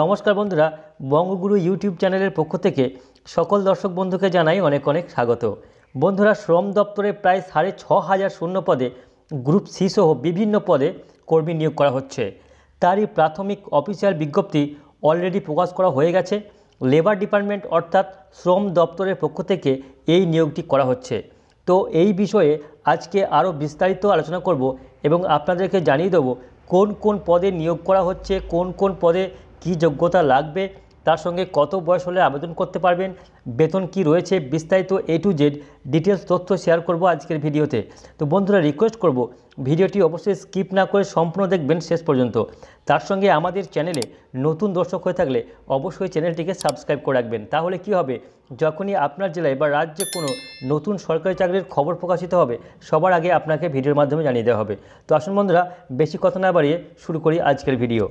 নমস্কার বন্ধুরা বঙ্গগুরু ইউটিউব চ্যানেলের পক্ষ থেকে সকল দর্শক বন্ধুকে জানাই অনেক অনেক স্বাগত বন্ধুরা শ্রম দপ্তরে প্রায় সাড়ে ছ হাজার শূন্য পদে গ্রুপ সি সহ বিভিন্ন পদে কর্মী নিয়োগ করা হচ্ছে তারই প্রাথমিক অফিসিয়াল বিজ্ঞপ্তি অলরেডি প্রকাশ করা হয়ে গেছে লেবার ডিপার্টমেন্ট অর্থাৎ শ্রম দপ্তরের পক্ষ থেকে এই নিয়োগটি করা হচ্ছে তো এই বিষয়ে আজকে আরও বিস্তারিত আলোচনা করব এবং আপনাদেরকে জানিয়ে দেব কোন কোন পদে নিয়োগ করা হচ্ছে কোন কোন পদে কি যোগ্যতা লাগবে তার সঙ্গে কত বয়স হলে আবেদন করতে পারবেন বেতন কি রয়েছে বিস্তারিত এ টু জেড ডিটেলস তথ্য শেয়ার করব আজকের ভিডিওতে তো বন্ধুরা রিকোয়েস্ট করব ভিডিওটি অবশ্যই স্কিপ না করে সম্পূর্ণ দেখবেন শেষ পর্যন্ত তার সঙ্গে আমাদের চ্যানেলে নতুন দর্শক হয়ে থাকলে অবশ্যই চ্যানেলটিকে সাবস্ক্রাইব করে রাখবেন তাহলে কি হবে যখনই আপনার জেলায় বা রাজ্যে কোনো নতুন সরকারি চাকরির খবর প্রকাশিত হবে সবার আগে আপনাকে ভিডিওর মাধ্যমে জানিয়ে দেওয়া হবে তো আসুন বন্ধুরা বেশি কথা না বাড়িয়ে শুরু করি আজকের ভিডিও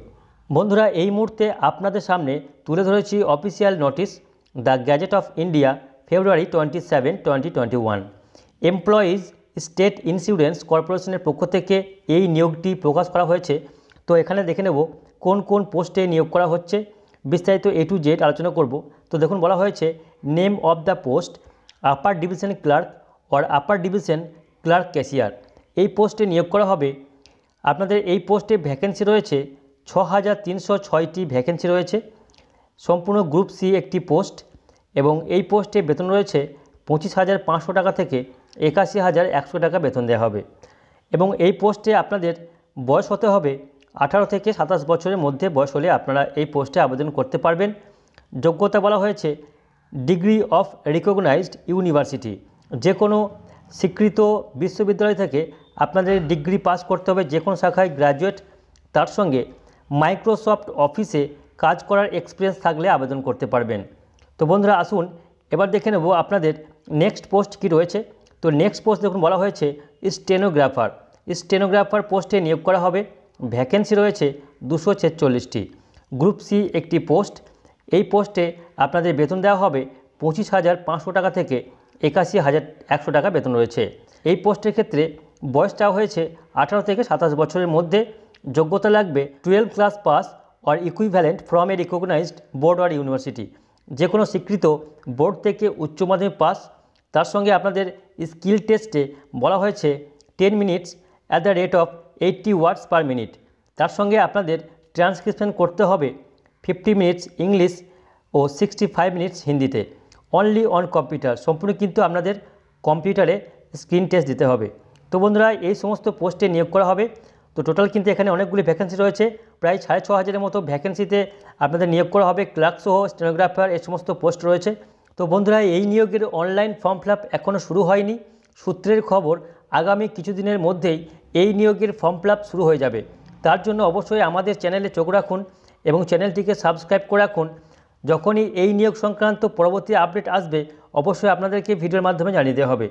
বন্ধুরা এই মুহূর্তে আপনাদের সামনে তুলে ধরেছি official notice the gazette of India February twenty seven twenty twenty one employees state insurance কর্পোরেশনের পক্ষ থেকে এই নিয়োগটি প্রকাশ করা হয়েছে তো এখানে দেখে নেব কোন কোন পোস্টে নিয়োগ করা হচ্ছে বিস্তারিত এ টু জেড আলোচনা করব তো দেখুন বলা হয়েছে name of the post upper division clerk or upper division clerk cashier এই পোস্টে নিয়োগ করা হবে আপনাদের এই পোস্টে ভ্যাকেন্সি রয়েছে ছ হাজার তিনশো ছয়টি ভ্যাকেন্সি রয়েছে সম্পূর্ণ গ্রুপ সি একটি পোস্ট এবং এই পোস্টে বেতন রয়েছে পঁচিশ হাজার পাঁচশো টাকা থেকে একাশি হাজার একশো টাকা বেতন দেওয়া হবে এবং এই পোস্টে আপনাদের বয়স হতে হবে আঠারো থেকে সাতাশ বছরের মধ্যে বয়স হলে আপনারা এই পোস্টে আবেদন করতে পারবেন যোগ্যতা বলা হয়েছে ডিগ্রি অফ রিকগনাইজড ইউনিভার্সিটি যে কোনো স্বীকৃত বিশ্ববিদ্যালয় থেকে আপনাদের ডিগ্রি পাস করতে হবে যে কোনো শাখায় গ্র্যাজুয়েট তার সঙ্গে মাইক্রোসফট অফিসে কাজ করার এক্সপিরিয়েন্স থাকলে আবেদন করতে পারবেন তো বন্ধুরা আসুন এবার দেখে নেব আপনাদের নেক্সট পোস্ট কি রয়েছে তো নেক্সট পোস্ট দেখুন বলা হয়েছে স্টেনোগ্রাফার স্টেনোগ্রাফার পোস্টে নিয়োগ করা হবে ভ্যাকেন্সি রয়েছে দুশো ছেচল্লিশটি গ্রুপ সি একটি পোস্ট এই পোস্টে আপনাদের বেতন দেওয়া হবে পঁচিশ হাজার পাঁচশো টাকা থেকে একাশি হাজার একশো টাকা বেতন রয়েছে এই পোস্টের ক্ষেত্রে বয়স চাওয়া হয়েছে আঠারো থেকে সাতাশ বছরের মধ্যে যোগ্যতা লাগবে twelve class pass or equivalent from a recognised board or university যে কোনো স্বীকৃত বোর্ড থেকে উচ্চ মাধ্যমিক পাস তার সঙ্গে আপনাদের স্কিল টেস্টে বলা হয়েছে ten minutes at the rate of eighty words per minute তার সঙ্গে আপনাদের ট্রান্সক্রিপশন করতে হবে ফিফটি মিনিটস ইংলিশ ও সিক্সটি ফাইভ মিনিটস হিন্দিতে অনলি অন কম্পিউটার সম্পূর্ণ কিন্তু আপনাদের কম্পিউটারে স্ক্রিন টেস্ট দিতে হবে তো বন্ধুরা এই সমস্ত পোস্টে নিয়োগ করা হবে তো টোটাল কিন্তু এখানে অনেকগুলি ভ্যাকেন্সি রয়েছে প্রায় সাড়ে ছ হাজারের মতো ভ্যাকেন্সিতে আপনাদের নিয়োগ করা হবে ক্লার্কসহ স্টেনোগ্রাফার এ সমস্ত পোস্ট রয়েছে তো বন্ধুরা এই নিয়োগের অনলাইন ফর্ম ফিল এখনও শুরু হয়নি সূত্রের খবর আগামী কিছুদিনের মধ্যেই এই নিয়োগের ফর্ম ফিল শুরু হয়ে যাবে তার জন্য অবশ্যই আমাদের চ্যানেলে চোখ রাখুন এবং চ্যানেলটিকে সাবস্ক্রাইব করে রাখুন যখনই এই নিয়োগ সংক্রান্ত পরবর্তী আপডেট আসবে অবশ্যই আপনাদেরকে ভিডিওর মাধ্যমে জানিয়ে দেওয়া হবে